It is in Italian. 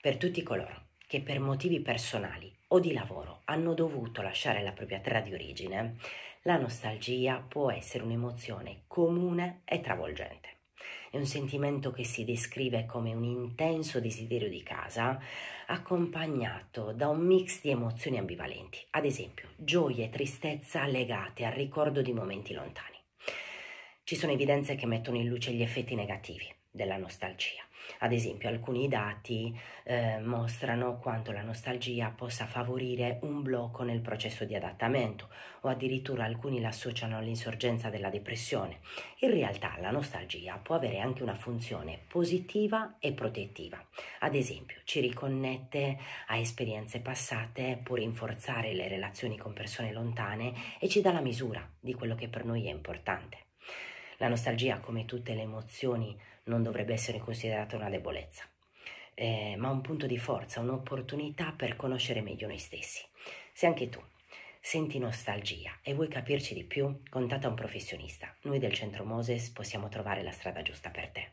per tutti coloro che per motivi personali o di lavoro hanno dovuto lasciare la propria terra di origine, la nostalgia può essere un'emozione comune e travolgente. È un sentimento che si descrive come un intenso desiderio di casa, accompagnato da un mix di emozioni ambivalenti, ad esempio gioia e tristezza legate al ricordo di momenti lontani. Ci sono evidenze che mettono in luce gli effetti negativi, della nostalgia. Ad esempio, alcuni dati eh, mostrano quanto la nostalgia possa favorire un blocco nel processo di adattamento o addirittura alcuni la associano all'insorgenza della depressione. In realtà la nostalgia può avere anche una funzione positiva e protettiva. Ad esempio, ci riconnette a esperienze passate, può rinforzare le relazioni con persone lontane e ci dà la misura di quello che per noi è importante. La nostalgia, come tutte le emozioni, non dovrebbe essere considerata una debolezza, eh, ma un punto di forza, un'opportunità per conoscere meglio noi stessi. Se anche tu senti nostalgia e vuoi capirci di più, contatta un professionista. Noi del Centro Moses possiamo trovare la strada giusta per te.